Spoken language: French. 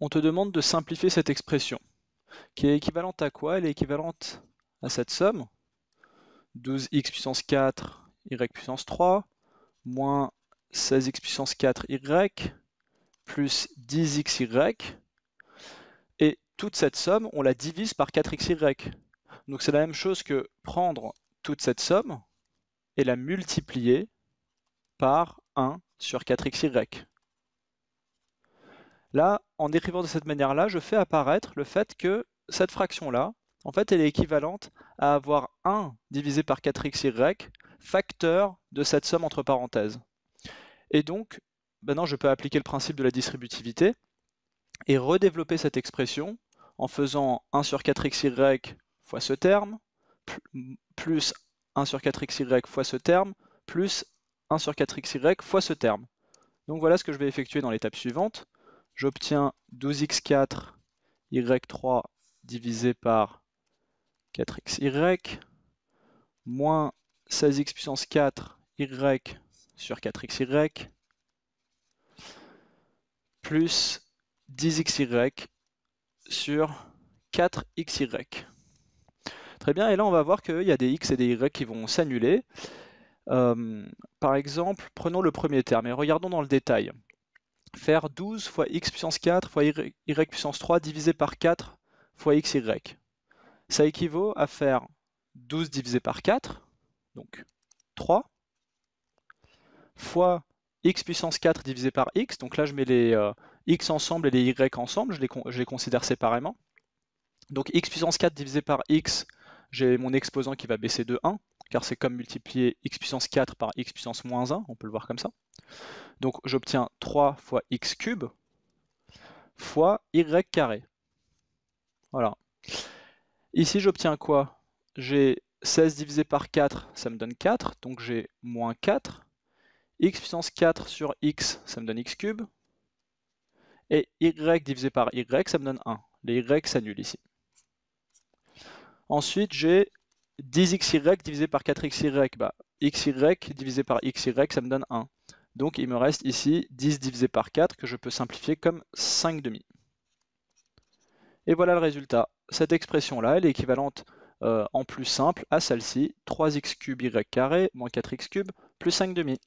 on te demande de simplifier cette expression, qui est équivalente à quoi Elle est équivalente à cette somme, 12x puissance 4, y puissance 3, moins 16x puissance 4, y, plus 10xy, et toute cette somme, on la divise par 4xy. Donc c'est la même chose que prendre toute cette somme et la multiplier par 1 sur 4xy. Là, en écrivant de cette manière-là, je fais apparaître le fait que cette fraction-là, en fait, elle est équivalente à avoir 1 divisé par 4xy facteur de cette somme entre parenthèses. Et donc, maintenant, je peux appliquer le principe de la distributivité et redévelopper cette expression en faisant 1 sur 4xy fois ce terme, plus 1 sur 4xy fois ce terme, plus 1 sur 4xy fois ce terme. Donc voilà ce que je vais effectuer dans l'étape suivante. J'obtiens 12 x 4 y3 divisé par 4xy, moins 16x puissance 4, y sur 4xy, plus 10xy sur 4xy. Très bien, et là on va voir qu'il y a des x et des y qui vont s'annuler. Euh, par exemple, prenons le premier terme et regardons dans le détail faire 12 fois x puissance 4 fois y, puissance 3 divisé par 4 fois xy. Ça équivaut à faire 12 divisé par 4, donc 3, fois x puissance 4 divisé par x, donc là je mets les euh, x ensemble et les y ensemble, je les, je les considère séparément. Donc x puissance 4 divisé par x, j'ai mon exposant qui va baisser de 1, car c'est comme multiplier x puissance 4 par x puissance moins 1, on peut le voir comme ça. Donc j'obtiens 3 fois x cube fois y carré. Voilà. Ici j'obtiens quoi J'ai 16 divisé par 4, ça me donne 4, donc j'ai moins 4. x puissance 4 sur x, ça me donne x cube. Et y divisé par y, ça me donne 1. Les y s'annulent ici. Ensuite, j'ai 10xy divisé par 4xy, bah, xy divisé par xy, ça me donne 1. Donc il me reste ici 10 divisé par 4 que je peux simplifier comme 5 demi. Et voilà le résultat. Cette expression-là, elle est équivalente euh, en plus simple à celle-ci, 3x cube y carré moins 4x cube plus 5 demi.